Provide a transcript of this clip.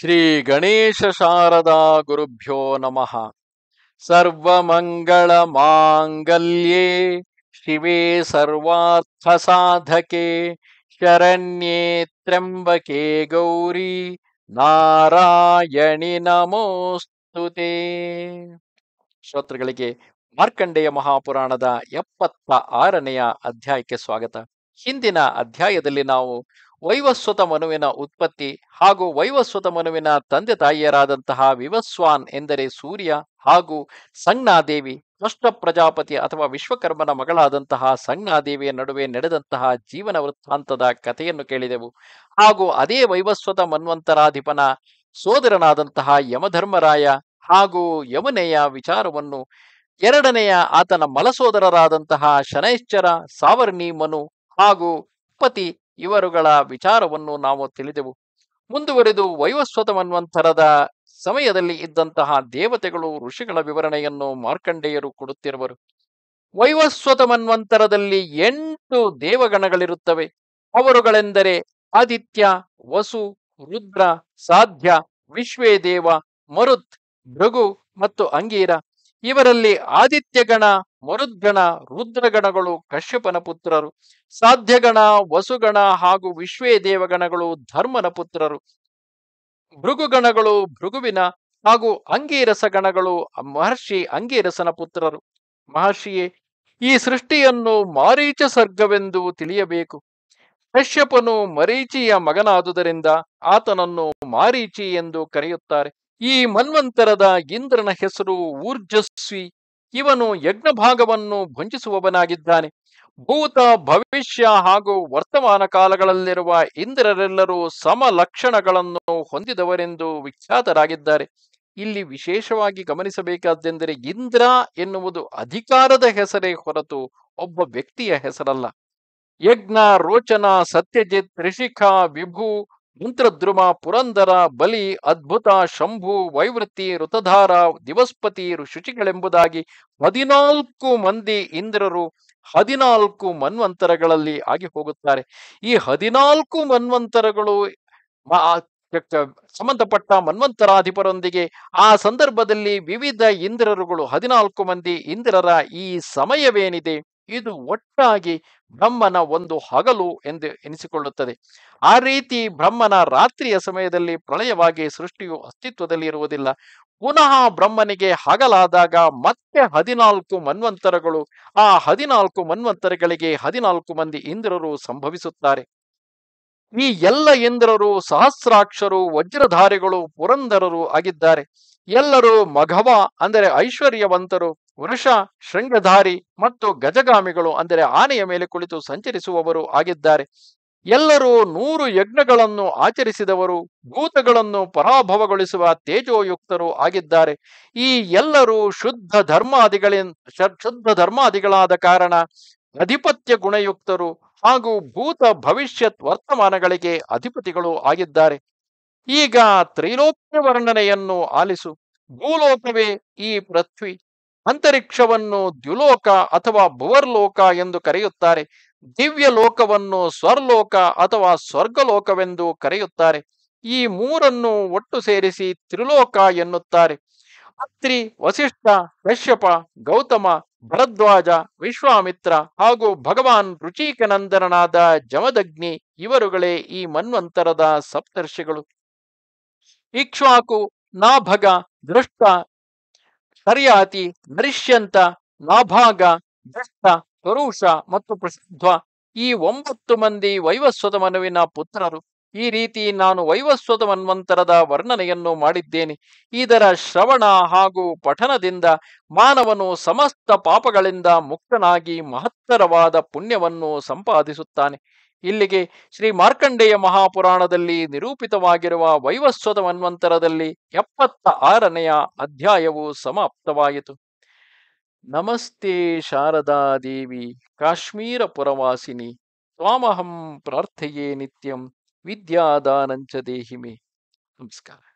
ಶ್ರೀ ಗಣೇಶ ಶಾರದಾ ಗುರುಭ್ಯೋ ನಮಃ ಮಂಗಳ ಮಾಂಗಲ್ಯೇ ಶಿವೇ ಸರ್ವಾರ್ಥ ಸಾಧಕೆ ಶರಣ್ಯೇ ತ್ರ್ಯಂಬಕೆ ಗೌರಿ ನಾರಾಯಣಿ ನಮೋಸ್ತುತೆ ಶ್ರೋತೃಗಳಿಗೆ ಮಾರ್ಕಂಡೆಯ ಮಹಾಪುರಾಣದ ಎಪ್ಪತ್ತ ಆರನೆಯ ಅಧ್ಯಾಯಕ್ಕೆ ಸ್ವಾಗತ ಹಿಂದಿನ ಅಧ್ಯಾಯದಲ್ಲಿ ನಾವು ವೈವಸ್ವತ ಮನುವಿನ ಉತ್ಪತ್ತಿ ಹಾಗೂ ವೈವಸ್ವತ ಮನುವಿನ ತಂದೆ ತಾಯಿಯರಾದಂತಹ ವಿವಸ್ವಾನ್ ಎಂದರೆ ಸೂರ್ಯ ಹಾಗೂ ಸಂಜ್ಞಾದೇವಿ ಕಷ್ಟ ಪ್ರಜಾಪತಿ ಅಥವಾ ವಿಶ್ವಕರ್ಮನ ಮಗಳಾದಂತಹ ಸಂಜ್ಞಾದೇವಿಯ ನಡುವೆ ನಡೆದಂತಹ ಜೀವನ ವೃತ್ತಾಂತದ ಕಥೆಯನ್ನು ಕೇಳಿದೆವು ಹಾಗೂ ಅದೇ ವೈವಸ್ವತ ಮನ್ವಂತರಾಧಿಪನ ಸೋದರನಾದಂತಹ ಯಮಧರ್ಮರಾಯ ಹಾಗೂ ಯಮುನೆಯ ವಿಚಾರವನ್ನು ಎರಡನೆಯ ಆತನ ಮಲಸೋದರರಾದಂತಹ ಶನೈಶ್ಚರ ಸಾವರ್ಣಿ ಮನು ಹಾಗೂ ಪತಿ ಇವರುಗಳ ವಿಚಾರವನ್ನು ನಾವು ತಿಳಿದೆವು ಮುಂದುವರೆದು ವೈವಸ್ವತಮನ್ವಂತರದ ಸಮಯದಲ್ಲಿ ಇದ್ದಂತಹ ದೇವತೆಗಳು ಋಷಿಗಳ ವಿವರಣೆಯನ್ನು ಮಾರ್ಕಂಡೇಯರು ಕೊಡುತ್ತಿರುವರು ವೈವಸ್ವತಮನ್ವಂತರದಲ್ಲಿ ಎಂಟು ದೇವಗಣಗಳಿರುತ್ತವೆ ಅವರುಗಳೆಂದರೆ ಆದಿತ್ಯ ವಸು ರುದ್ರ ಸಾಧ್ಯ ವಿಶ್ವೇ ದೇವ ಮರುತ್ ಭೃಗು ಮತ್ತು ಅಂಗೀರ ಇವರಲ್ಲಿ ಆದಿತ್ಯ ಗಣ ಮರುದ್ಗಣ ರುದ್ರಗಣಗಳು ಕಶ್ಯಪನ ಪುತ್ರರು ಸಾಧ್ಯಗಣ ವಸುಗಣ ಹಾಗೂ ವಿಶ್ವೇ ದೇವಗಣಗಳು ಧರ್ಮನ ಪುತ್ರರು ಭೃಗುಗಣಗಳು ಭೃಗುವಿನ ಹಾಗೂ ಅಂಗೀರಸ ಗಣಗಳು ಮಹರ್ಷಿ ಅಂಗೀರಸನ ಪುತ್ರರು ಮಹರ್ಷಿಯೇ ಈ ಸೃಷ್ಟಿಯನ್ನು ಮಾರೀಚ ಸರ್ಗವೆಂದು ತಿಳಿಯಬೇಕು ಕಶ್ಯಪನು ಮರೀಚಿಯ ಮಗನಾದುದರಿಂದ ಆತನನ್ನು ಮಾರೀಚಿ ಎಂದು ಕರೆಯುತ್ತಾರೆ ಈ ಮನ್ವಂತರದ ಇಂದ್ರನ ಹೆಸರು ಊರ್ಜಸ್ವಿ ಇವನು ಯಜ್ಞ ಭಾಗವನ್ನು ಭೂತ ಭವಿಷ್ಯ ಹಾಗೂ ವರ್ತಮಾನ ಕಾಲಗಳಲ್ಲಿರುವ ಇಂದ್ರರೆಲ್ಲರೂ ಸಮ ಲಕ್ಷಣಗಳನ್ನು ಹೊಂದಿದವರೆಂದು ವಿಖ್ಯಾತರಾಗಿದ್ದಾರೆ ಇಲ್ಲಿ ವಿಶೇಷವಾಗಿ ಗಮನಿಸಬೇಕಾದ್ದೆಂದರೆ ಇಂದ್ರ ಎನ್ನುವುದು ಅಧಿಕಾರದ ಹೆಸರೇ ಹೊರತು ಒಬ್ಬ ವ್ಯಕ್ತಿಯ ಹೆಸರಲ್ಲ ಯಜ್ಞ ರೋಚನ ಸತ್ಯಜಿತ್ ತ್ರಿಷಿಖ ವಿಭು ಮಂತ್ರದ್ರುಮ ಪುರಂದರ ಬಲಿ ಅದ್ಭುತ ಶಂಭು ವೈವೃತ್ತಿ ಋತಧಾರ ದಿವಸ್ಪತಿ ಶುಚಿಗಳೆಂಬುದಾಗಿ ಹದಿನಾಲ್ಕು ಮಂದಿ ಇಂದ್ರರು ಹದಿನಾಲ್ಕು ಮನ್ವಂತರಗಳಲ್ಲಿ ಆಗಿ ಹೋಗುತ್ತಾರೆ ಈ ಹದಿನಾಲ್ಕು ಮನ್ವಂತರಗಳು ಸಂಬಂಧಪಟ್ಟ ಮನ್ವಂತರಾಧಿಪರೊಂದಿಗೆ ಆ ಸಂದರ್ಭದಲ್ಲಿ ವಿವಿಧ ಇಂದ್ರರುಗಳು ಹದಿನಾಲ್ಕು ಮಂದಿ ಇಂದ್ರರ ಈ ಸಮಯವೇನಿದೆ ಇದು ಒಟ್ಟಾಗಿ ಬ್ರಹ್ಮನ ಒಂದು ಹಗಲು ಎಂದು ಎನಿಸಿಕೊಳ್ಳುತ್ತದೆ ಆ ರೀತಿ ಬ್ರಹ್ಮನ ರಾತ್ರಿಯ ಸಮಯದಲ್ಲಿ ಪ್ರಳಯವಾಗಿ ಸೃಷ್ಟಿಯು ಅಸ್ತಿತ್ವದಲ್ಲಿ ಇರುವುದಿಲ್ಲ ಪುನಃ ಬ್ರಹ್ಮನಿಗೆ ಹಗಲಾದಾಗ ಮತ್ತೆ ಹದಿನಾಲ್ಕು ಮನ್ವಂತರಗಳು ಆ ಹದಿನಾಲ್ಕು ಮನ್ವಂತರಗಳಿಗೆ ಹದಿನಾಲ್ಕು ಮಂದಿ ಇಂದ್ರರು ಸಂಭವಿಸುತ್ತಾರೆ ಈ ಎಲ್ಲ ಇಂದ್ರರು ಸಹಸ್ರಾಕ್ಷರು ವಜ್ರಧಾರಿಗಳು ಪುರಂದರರು ಆಗಿದ್ದಾರೆ ಎಲ್ಲರೂ ಮಘವ ಅಂದರೆ ಐಶ್ವರ್ಯವಂತರು ವೃಷ ಶೃಂಗಧಾರಿ ಮತ್ತು ಗಜಗಾಮಿಗಳು ಅಂದರೆ ಆನೆಯ ಮೇಲೆ ಕುಳಿತು ಸಂಚರಿಸುವವರು ಆಗಿದ್ದಾರೆ ಎಲ್ಲರೂ ನೂರು ಯಜ್ಞಗಳನ್ನು ಆಚರಿಸಿದವರು ಭೂತಗಳನ್ನು ಪರಾಭವಗೊಳಿಸುವ ತೇಜೋಯುಕ್ತರು ಆಗಿದ್ದಾರೆ ಈ ಎಲ್ಲರೂ ಶುದ್ಧ ಧರ್ಮಾದಿಗಳ ಶುದ್ಧ ಧರ್ಮಾದಿಗಳಾದ ಕಾರಣ ಅಧಿಪತ್ಯ ಗುಣಯುಕ್ತರು ಹಾಗೂ ಭೂತ ಭವಿಷ್ಯತ್ ವರ್ತಮಾನಗಳಿಗೆ ಅಧಿಪತಿಗಳು ಆಗಿದ್ದಾರೆ ಈಗ ತ್ರೈಲೋಕ್ಯ ವರ್ಣನೆಯನ್ನು ಆಲಿಸು ಭೂಲೋಕವೇ ಈ ಪೃಥ್ವಿ ಅಂತರಿಕ್ಷವನ್ನು ದ್ಯುಲೋಕ ಅಥವಾ ಭುವರ್ಲೋಕ ಎಂದು ಕರೆಯುತ್ತಾರೆ ದಿವ್ಯ ಲೋಕವನ್ನು ಸ್ವರ್ಲೋಕ ಅಥವಾ ಸ್ವರ್ಗಲೋಕವೆಂದು ಕರೆಯುತ್ತಾರೆ ಈ ಮೂರನ್ನು ಒಟ್ಟು ಸೇರಿಸಿ ತ್ರಿಲೋಕ ಎನ್ನುತ್ತಾರೆ ಅತ್ರಿ ವಸಿಷ್ಠ ಕಶ್ಯಪ ಗೌತಮ ಭರದ್ವಾಜ ವಿಶ್ವಾಮಿತ್ರ ಹಾಗೂ ಭಗವಾನ್ ರುಚಿಕನಂದನಾದ ಜಮದಗ್ನಿ ಇವರುಗಳೇ ಈ ಮನ್ವಂತರದ ಸಪ್ತರ್ಷಿಗಳು ಇಕ್ಷ್ವಾಕು ನಾಭಗ ದೃಷ್ಟ ಸರಿಯಾತಿ ನರಿಷ್ಯಂತ ನಾಭಾಗ ದಷ್ಟ ಕರುಷ ಮತ್ತು ಪ್ರಸಿದ್ಧ ಈ ಒಂಬತ್ತು ಮಂದಿ ವೈವಸ್ವತ ಮನುವಿನ ಪುತ್ರರು ಈ ರೀತಿ ನಾನು ವೈವಸ್ವತ ಮನ್ವಂತರದ ವರ್ಣನೆಯನ್ನು ಮಾಡಿದ್ದೇನೆ ಇದರ ಶ್ರವಣ ಹಾಗೂ ಪಠನದಿಂದ ಮಾನವನು ಸಮಸ್ತ ಪಾಪಗಳಿಂದ ಮುಕ್ತನಾಗಿ ಮಹತ್ತರವಾದ ಪುಣ್ಯವನ್ನು ಸಂಪಾದಿಸುತ್ತಾನೆ ಇಲ್ಲಿಗೆ ಶ್ರೀ ಮಾರ್ಕಂಡೇಯ ಮಹಾಪುರಾಣದಲ್ಲಿ ನಿರೂಪಿತವಾಗಿರುವ ವೈವಸ್ವತ ಮನ್ವಂತರದಲ್ಲಿ ಎಪ್ಪತ್ತ ಆರನೆಯ ಅಧ್ಯಾಯವು ಸಮಾಪ್ತವಾಯಿತು ನಮಸ್ತೆ ಶಾರದಾ ದೇವಿ ಕಾಶ್ಮೀರ ಪುರವಾಸಿನಿ ಸ್ವಾಮಹಂ ಪ್ರಾರ್ಥೆಯೇ ನಿತ್ಯಂ ವಿದ್ಯಾದಾನಂಚ ದೇಹಿಮೆ ನಮಸ್ಕಾರ